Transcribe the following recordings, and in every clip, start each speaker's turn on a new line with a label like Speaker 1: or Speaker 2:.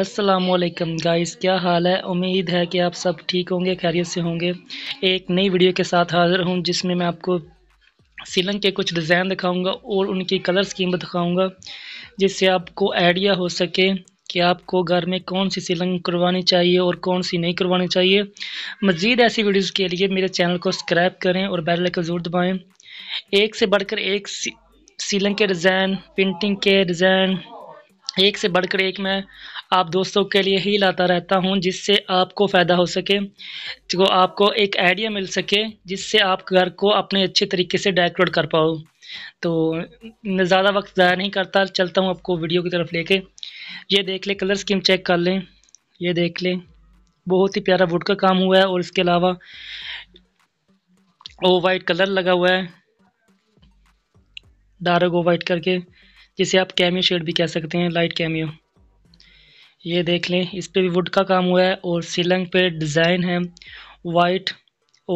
Speaker 1: असलकम गाइस क्या हाल है उम्मीद है कि आप सब ठीक होंगे खैरियत से होंगे एक नई वीडियो के साथ हाज़िर हूँ जिसमें मैं आपको सीलन के कुछ डिज़ाइन दिखाऊंगा और उनकी कलर स्कीम दिखाऊंगा जिससे आपको आइडिया हो सके कि आपको घर में कौन सी सीलन करवानी चाहिए और कौन सी नहीं करवानी चाहिए मज़ीद ऐसी वीडियोज़ के लिए मेरे चैनल को सब्सक्राइब करें और बैल लेकर ज़रूर दबाएँ एक से बढ़कर एक सीलन के डिज़ाइन पेंटिंग के डिज़ाइन एक से बढ़कर एक मैं आप दोस्तों के लिए ही लाता रहता हूँ जिससे आपको फ़ायदा हो सके जो आपको एक आइडिया मिल सके जिससे आप घर को अपने अच्छे तरीके से डेकोरेट कर पाओ तो मैं ज़्यादा वक्त ज़ाया नहीं करता चलता हूँ आपको वीडियो की तरफ लेके ये देख लें कलर स्कीम चेक कर लें ये देख लें बहुत ही प्यारा वुड का काम हुआ है और इसके अलावा ओ वाइट कलर लगा हुआ है डार्क ओ वाइट करके जिसे आप कैमियो शेड भी कह सकते हैं लाइट कैमियो ये देख लें इस पर भी वुड का काम हुआ है और सीलिंग पे डिज़ाइन है वाइट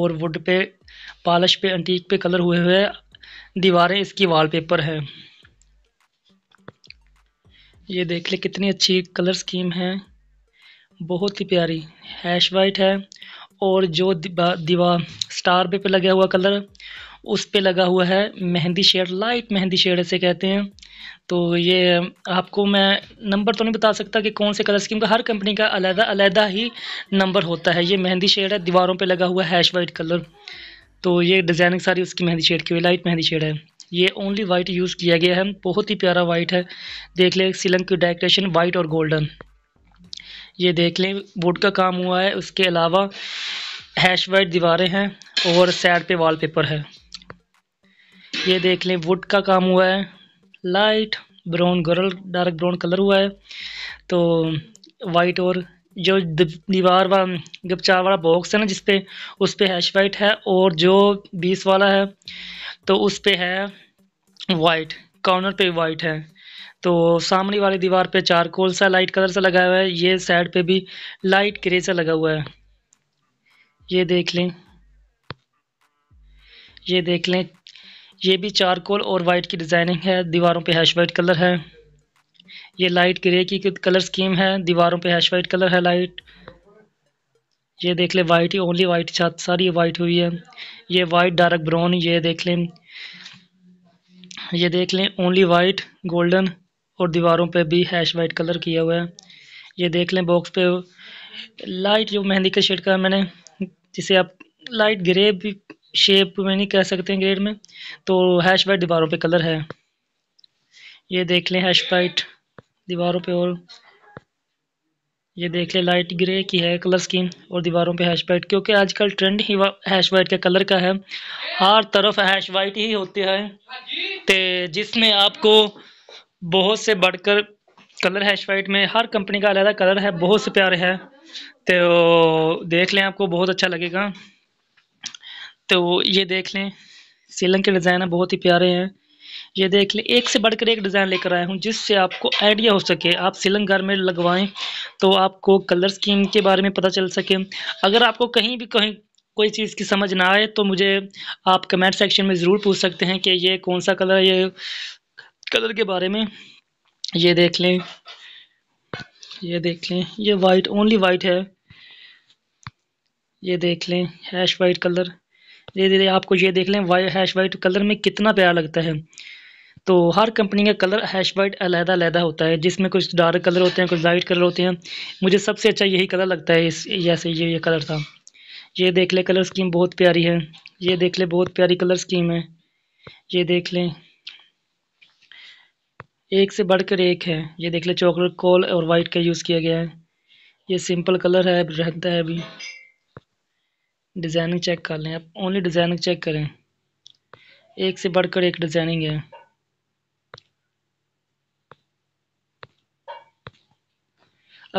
Speaker 1: और वुड पे पालिश पे अंटीक पे कलर हुए हुए दीवारें इसकी वॉलपेपर है ये देख लें कितनी अच्छी कलर स्कीम है बहुत ही प्यारी हैश वाइट है और जो दीवार स्टार पे पे लगा हुआ कलर उस पे लगा हुआ है मेहंदी शेड लाइट मेहंदी शेड ऐसे कहते हैं तो ये आपको मैं नंबर तो नहीं बता सकता कि कौन से कलर स्कीम का हर कंपनी का अलहदा अलहदा ही नंबर होता है ये मेहंदी शेड है दीवारों पे लगा हुआ हैश वाइट कलर तो ये डिज़ाइनिंग सारी उसकी मेहंदी शेड की हुई लाइट मेहंदी शेड है ये ओनली वाइट यूज़ किया गया है बहुत ही प्यारा वाइट है देख लें सिलंग की डेकोरेशन वाइट और गोल्डन ये देख लें वुड का काम हुआ है उसके अलावा हैश वाइट दीवारें हैं और सैड पे वॉलपेपर है ये देख लें वुड का काम हुआ है लाइट ब्राउन गरल डार्क ब्राउन कलर हुआ है तो वाइट और जो दीवार वा गपचार वाला बॉक्स है ना जिसपे उस पर हैश वाइट है और जो बीस वाला है तो उस पर है वाइट कॉर्नर पे वाइट है तो सामने वाली दीवार पे चार कोल सा लाइट कलर सा लगा हुआ है ये साइड पे भी लाइट ग्रे सा लगा हुआ है ये देख लें ये देख लें ये भी चारकोल और वाइट की डिज़ाइनिंग है दीवारों पे हैश वाइट कलर है ये लाइट ग्रे की कलर स्कीम है दीवारों पे हैश वाइट कलर है लाइट ये देख लें वाइट ही ओनली वाइट छत सारी वाइट हुई है ये वाइट डार्क ब्राउन ये देख लें ये देख लें ओनली वाइट गोल्डन और दीवारों पे भी हैश वाइट कलर किया हुआ है ये देख लें बॉक्स पे लाइट जो मेहंदी के शेड का है मैंने जिसे आप लाइट ग्रे भी शेप में नहीं कह सकते हैं ग्रेड में तो हैश वाइट दीवारों पे कलर है ये देख लें हैश वाइट दीवारों पे और ये देख लें लाइट ग्रे की है कलर स्कीम और दीवारों पे हैश वाइट क्योंकि आजकल ट्रेंड ही हैश वाइट के कलर का है हर तरफ हैश वाइट ही होते हैं तो जिसमें आपको बहुत से बढ़कर कलर हैश वाइट में हर कंपनी का अलग कलर है बहुत से प्यारे है तो देख लें आपको बहुत अच्छा लगेगा तो ये देख लें सीलन के डिज़ाइन है बहुत ही प्यारे हैं ये देख लें एक से बढ़कर एक डिज़ाइन लेकर आया हूँ जिससे आपको आइडिया हो सके आप सिलंग घर में लगवाएं तो आपको कलर स्कीम के बारे में पता चल सके अगर आपको कहीं भी कहीं कोई चीज़ की समझ ना आए तो मुझे आप कमेंट सेक्शन में ज़रूर पूछ सकते हैं कि ये कौन सा कलर है ये कलर के बारे में ये देख लें ये देख लें ये वाइट ओनली वाइट है ये देख लें हैश वाइट कलर धीरे धीरे आपको ये देख लें वाई हैश वाइट कलर में कितना प्यारा लगता है तो हर कंपनी का कलर हैश वाइट अलहदा अलहदा होता है जिसमें कुछ डार्क कलर होते हैं कुछ लाइट कलर होते हैं मुझे सबसे अच्छा यही कलर लगता है इस जैसे ये ये कलर था ये देख ले कलर स्कीम बहुत प्यारी है ये देख ले बहुत प्यारी कलर स्कीम है ये देख लें एक से बढ़कर एक है ये देख ले चॉकलेट कॉल और वाइट का यूज़ किया गया है ये सिंपल कलर है रहता है अभी डिज़ाइनिंग चेक कर लें आप ओनली डिज़ाइनिंग चेक करें एक से बढ़कर एक डिज़ाइनिंग है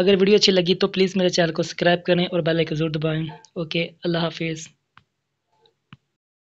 Speaker 1: अगर वीडियो अच्छी लगी तो प्लीज़ मेरे चैनल को सब्सक्राइब करें और बेल आइकन ज़रूर दबाएं ओके अल्लाह हाफिज़